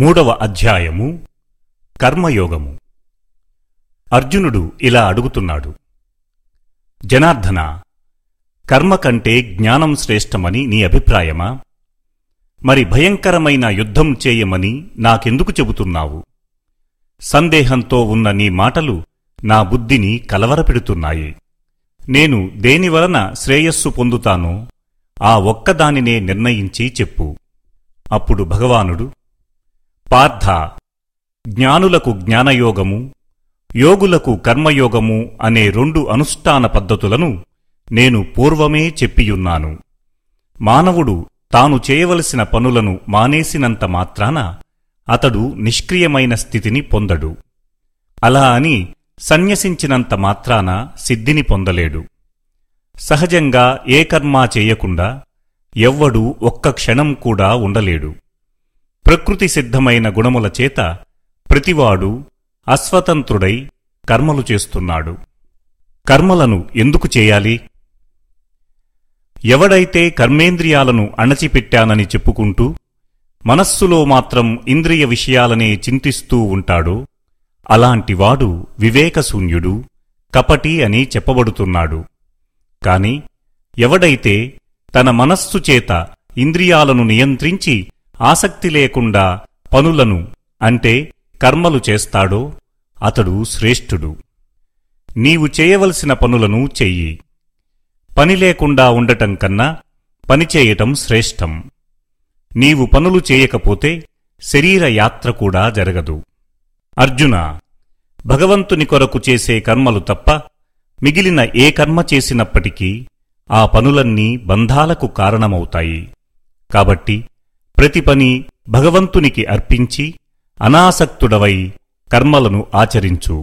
మూడవ అధ్యాయము కర్మయోగము అర్జునుడు ఇలా అడుగుతున్నాడు జనార్దన కర్మ కంటే జ్ఞానం శ్రేష్టమని నీ అభిప్రాయమా మరి భయంకరమైన యుద్ధం చేయమని నాకెందుకు చెబుతున్నావు సందేహంతో ఉన్న నీ మాటలు నా బుద్ధిని కలవరపెడుతున్నాయి నేను దేనివలన శ్రేయస్సు పొందుతానో ఆ ఒక్కదానినే నిర్ణయించి చెప్పు అప్పుడు భగవానుడు పార్థ జ్ఞానులకు జ్ఞానయోగము యోగులకు కర్మయోగము అనే రెండు అనుష్ఠాన పద్ధతులను నేను పూర్వమే చెప్పియున్నాను మానవుడు తాను చేయవలసిన పనులను మానేసినంత మాత్రాన అతడు నిష్క్రియమైన స్థితిని పొందడు అలా అని సన్యసించినంత మాత్రాన సిద్ధిని పొందలేడు సహజంగా ఏ కర్మా చేయకుండా ఎవ్వడూ ఒక్క క్షణం కూడా ఉండలేడు ప్రకృతి సిద్ధమైన గుణముల చేత ప్రతివాడు అస్వతంత్రుడై కర్మలు చేస్తున్నాడు కర్మలను ఎందుకు చేయాలి ఎవడైతే కర్మేంద్రియాలను అణచిపెట్టానని చెప్పుకుంటూ మనస్సులో మాత్రం ఇంద్రియ విషయాలనే చింతిస్తూ ఉంటాడో అలాంటివాడు వివేకశూన్యుడు కపటి అని చెప్పబడుతున్నాడు కాని ఎవడైతే తన మనస్సు చేత ఇంద్రియాలను నియంత్రించి ఆసక్తి లేకుండా పనులను అంటే కర్మలు చేస్తాడో అతడు శ్రేష్ఠుడు నీవు చేయవలసిన పనులను చెయ్యి పని లేకుండా ఉండటం కన్నా పనిచేయటం శ్రేష్టం నీవు పనులు చేయకపోతే శరీరయాత్ర కూడా జరగదు అర్జున భగవంతుని కొరకు చేసే కర్మలు తప్ప మిగిలిన ఏ కర్మ చేసినప్పటికీ ఆ పనులన్నీ బంధాలకు కారణమవుతాయి కాబట్టి ప్రతి పని భగవంతునికి అర్పించి అనాసక్తుడవై కర్మలను ఆచరించు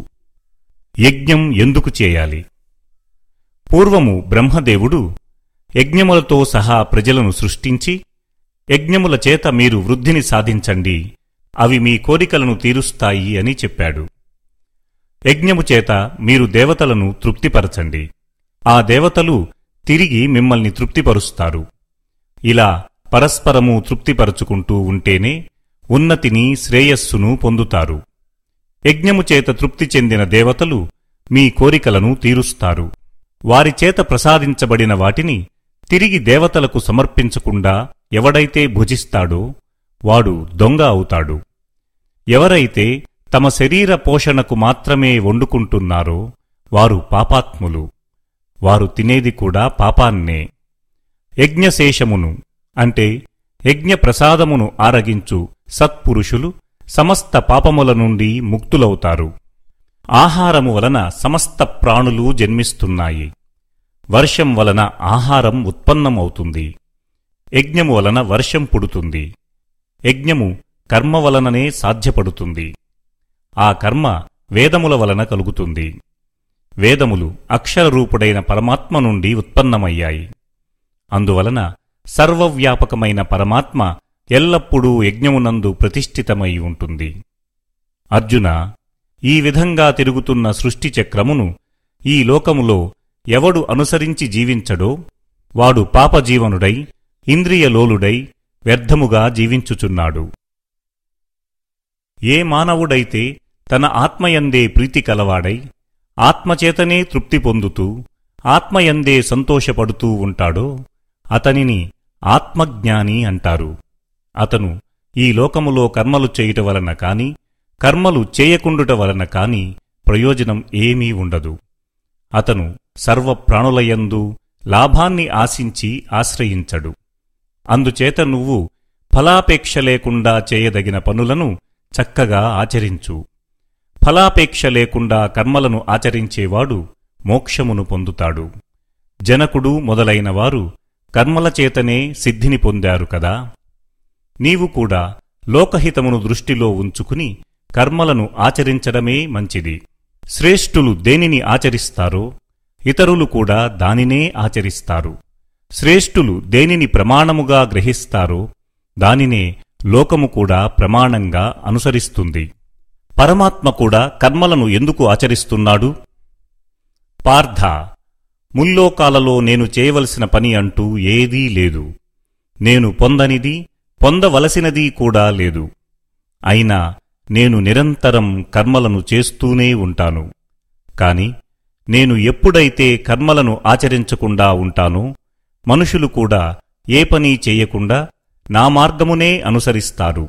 యజ్ఞం ఎందుకు చేయాలి పూర్వము బ్రహ్మదేవుడు యజ్ఞములతో సహా ప్రజలను సృష్టించి యజ్ఞముల చేత మీరు వృద్ధిని సాధించండి అవి మీ కోరికలను తీరుస్తాయి అని చెప్పాడు యజ్ఞము చేత మీరు దేవతలను తృప్తిపరచండి ఆ దేవతలు తిరిగి మిమ్మల్ని తృప్తిపరుస్తారు ఇలా పరస్పరము తృప్తిపరచుకుంటూ ఉంటేనే ఉన్నతిని శ్రేయస్సును పొందుతారు యజ్ఞముచేత తృప్తి చెందిన దేవతలు మీ కోరికలను తీరుస్తారు వారిచేత ప్రసాదించబడిన వాటిని తిరిగి దేవతలకు సమర్పించకుండా ఎవడైతే భుజిస్తాడో వాడు దొంగ అవుతాడు ఎవరైతే తమ శరీర పోషణకు మాత్రమే వండుకుంటున్నారో వారు పాపాత్ములు వారు తినేది కూడా పాపాన్నే యజ్ఞశేషమును అంటే యజ్ఞప్రసాదమును ఆరగించు సత్పురుషులు సమస్త పాపముల నుండి ముక్తులవుతారు ఆహారము వలన సమస్త ప్రాణులు జన్మిస్తున్నాయి వర్షం వలన ఆహారం ఉత్పన్నమవుతుంది యజ్ఞము వలన వర్షం పుడుతుంది యజ్ఞము కర్మ వలననే సాధ్యపడుతుంది ఆ కర్మ వేదముల వలన కలుగుతుంది వేదములు అక్షరరూపుడైన పరమాత్మ నుండి ఉత్పన్నమయ్యాయి అందువలన సర్వవ్యాపకమైన పరమాత్మ ఎల్లప్పుడూ యజ్ఞమునందు ప్రతిష్ఠితమై ఉంటుంది అర్జున ఈ విధంగా తిరుగుతున్న సృష్టి చక్రమును ఈ లోకములో ఎవడు అనుసరించి జీవించడో వాడు పాపజీవనుడై ఇంద్రియలోలుడై వ్యర్థముగా జీవించుచున్నాడు ఏ మానవుడైతే తన ఆత్మయందే ప్రీతి కలవాడై ఆత్మచేతనే తృప్తి పొందుతూ ఆత్మయందే సంతోషపడుతూ ఉంటాడో అతనిని ఆత్మజ్ఞాని అంటారు అతను ఈ లోకములో కర్మలు చేయుట వలన కాని కర్మలు చేయకుండుట వలన కాని ప్రయోజనం ఏమీ ఉండదు అతను సర్వ ప్రాణులయందు లాభాన్ని ఆశించి ఆశ్రయించడు అందుచేత నువ్వు ఫలాపేక్ష లేకుండా చేయదగిన పనులను చక్కగా ఆచరించు ఫలాపేక్ష లేకుండా కర్మలను ఆచరించేవాడు మోక్షమును పొందుతాడు జనకుడు మొదలైనవారు కర్మల చేతనే సిద్ధిని పొందారు కదా నీవు కూడా లోకహితమును దృష్టిలో ఉంచుకుని కర్మలను ఆచరించడమే మంచిది శ్రేష్ఠులు దేనిని ఆచరిస్తారో ఇతరులు కూడా దానినే ఆచరిస్తారు శ్రేష్ఠులు దేనిని ప్రమాణముగా గ్రహిస్తారో దానినే లోకము కూడా ప్రమాణంగా అనుసరిస్తుంది పరమాత్మ కూడా కర్మలను ఎందుకు ఆచరిస్తున్నాడు పార్థ ముల్లోకాలలో నేను చేయవలసిన పని అంటూ ఏదీ లేదు నేను పొందనిది పొందవలసినదీ కూడా లేదు అయినా నేను నిరంతరం కర్మలను చేస్తూనే ఉంటాను కాని నేను ఎప్పుడైతే కర్మలను ఆచరించకుండా ఉంటానో మనుషులు కూడా ఏ పని చేయకుండా నా మార్గమునే అనుసరిస్తారు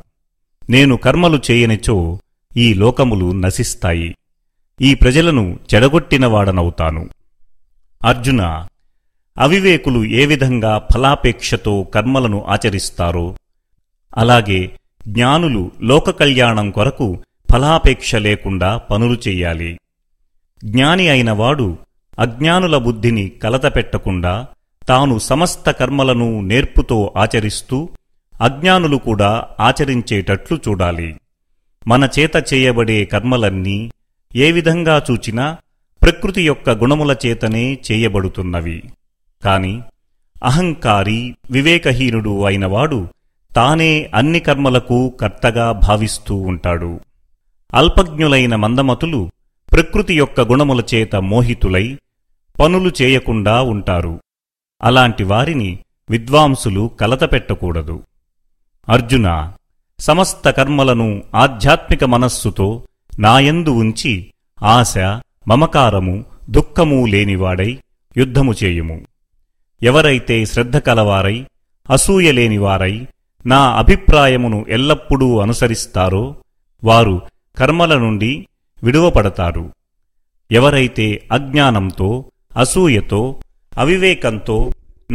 నేను కర్మలు చేయనిచో ఈ లోకములు నశిస్తాయి ఈ ప్రజలను చెడగొట్టినవాడనవుతాను అర్జున అవివేకులు ఏ విధంగా ఫలాపేక్షతో కర్మలను ఆచరిస్తారో అలాగే జ్ఞానులు లోక కళ్యాణం కొరకు ఫలాపేక్ష లేకుండా పనులు చెయ్యాలి జ్ఞాని అయినవాడు అజ్ఞానుల బుద్ధిని కలతపెట్టకుండా తాను సమస్త కర్మలను నేర్పుతో ఆచరిస్తూ అజ్ఞానులు కూడా ఆచరించేటట్లు చూడాలి మన చేత చేయబడే కర్మలన్నీ ఏ విధంగా చూచినా ప్రకృతి యొక్క గుణముల చేతనే చేయబడుతున్నవి కాని అహంకారి వివేకహీనుడు అయినవాడు తానే అన్ని కర్మలకు కర్తగా భావిస్తూ ఉంటాడు అల్పజ్ఞులైన మందమతులు ప్రకృతి యొక్క గుణముల చేత మోహితులై పనులు చేయకుండా ఉంటారు అలాంటి వారిని విద్వాంసులు కలతపెట్టకూడదు అర్జున సమస్త కర్మలను ఆధ్యాత్మిక మనస్సుతో నాయందు ఉంచి ఆశ మమకారము దుఃఖము లేనివాడై యుద్ధము చేయుము ఎవరైతే శ్రద్ధ కలవారై అసూయలేనివారై నా అభిప్రాయమును ఎల్లప్పుడూ అనుసరిస్తారో వారు కర్మల నుండి విడువపడతారు ఎవరైతే అజ్ఞానంతో అసూయతో అవివేకంతో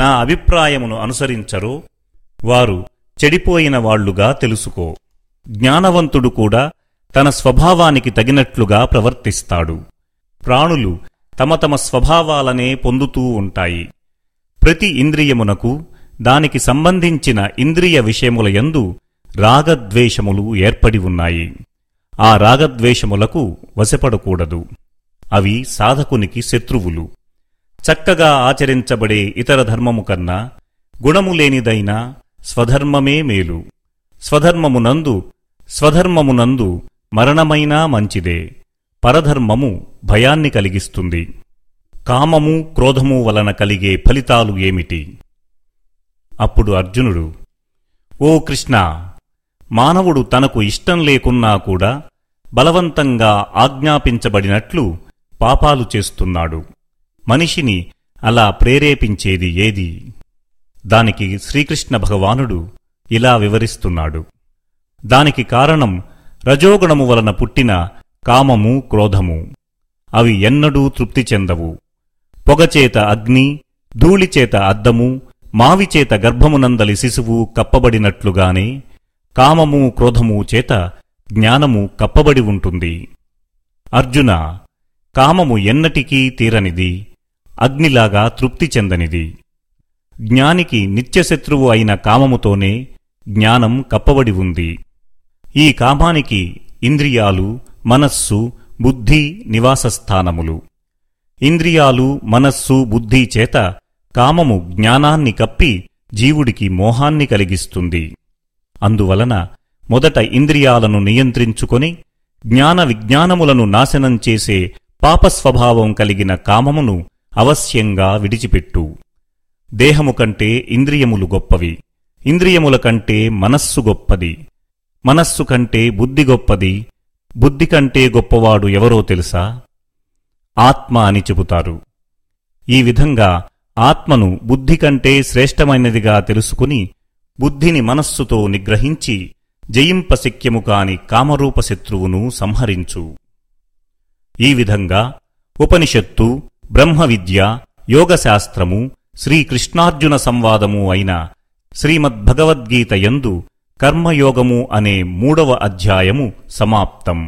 నా అభిప్రాయమును అనుసరించరో వారు చెడిపోయిన వాళ్లుగా తెలుసుకో జ్ఞానవంతుడు కూడా తన స్వభావానికి తగినట్లుగా ప్రవర్తిస్తాడు ప్రాణులు తమ తమ స్వభావాలనే పొందుతూ ఉంటాయి ప్రతి ఇంద్రియమునకు దానికి సంబంధించిన ఇంద్రియ విషయములయందు రాగద్వేషములు ఏర్పడి ఉన్నాయి ఆ రాగద్వేషములకు వశపడకూడదు అవి సాధకునికి శత్రువులు చక్కగా ఆచరించబడే ఇతర ధర్మము కన్నా గుణములేనిదైన స్వధర్మమే మేలు స్వధర్మమునందు స్వధర్మమునందు మరణమైనా మంచిదే పరధర్మము భయాన్ని కలిగిస్తుంది కామము క్రోధము వలన కలిగే ఫలితాలు ఏమిటి అప్పుడు అర్జునుడు ఓ కృష్ణ మానవుడు తనకు ఇష్టం లేకున్నా కూడా బలవంతంగా ఆజ్ఞాపించబడినట్లు పాపాలు చేస్తున్నాడు మనిషిని అలా ప్రేరేపించేది ఏది దానికి శ్రీకృష్ణ భగవానుడు ఇలా వివరిస్తున్నాడు దానికి కారణం రజోగుణము వలన పుట్టిన కామము క్రోధము అవి ఎన్నడూ తృప్తి చెందవు పొగచేత అగ్ని ధూళిచేత అద్దము మావిచేత గర్భమునందలి శిశువు కప్పబడినట్లుగానే కామము క్రోధము చేత జ్ఞానము కప్పబడి ఉంటుంది అర్జున కామము ఎన్నటికీ తీరనిది అగ్నిలాగా తృప్తి చెందనిది జ్ఞానికి నిత్యశత్రువు అయిన కామముతోనే జ్ఞానం కప్పబడి ఉంది ఈ కామానికి ఇంద్రియాలు మనస్సు బుద్ధి నివాసస్థానములు ఇంద్రియాలు మనస్సు బుద్ధి చేత కామము జ్ఞానాన్ని కప్పి జీవుడికి మోహాన్ని కలిగిస్తుంది అందువలన మొదట ఇంద్రియాలను నియంత్రించుకొని జ్ఞాన విజ్ఞానములను నాశనం చేసే పాపస్వభావం కలిగిన కామమును అవశ్యంగా విడిచిపెట్టు దేహము కంటే ఇంద్రియములు గొప్పవి ఇంద్రియముల కంటే మనస్సు గొప్పది మనస్సు కంటే బుద్ధి గొప్పది బుద్ధి కంటే గొప్పవాడు ఎవరో తెలుసా ఆత్మ అని చెబుతారు ఈ విధంగా ఆత్మను బుద్ధి కంటే శ్రేష్టమైనదిగా తెలుసుకుని బుద్ధిని మనస్సుతో నిగ్రహించి జయింపశక్యము కాని కామరూప శత్రువును సంహరించు ఈ విధంగా ఉపనిషత్తు బ్రహ్మవిద్య యోగశాస్త్రము శ్రీకృష్ణార్జున సంవాదము అయిన శ్రీమద్భగవద్గీత యందు కర్మయోగము అనే మూడవ అధ్యాయము సమాప్తం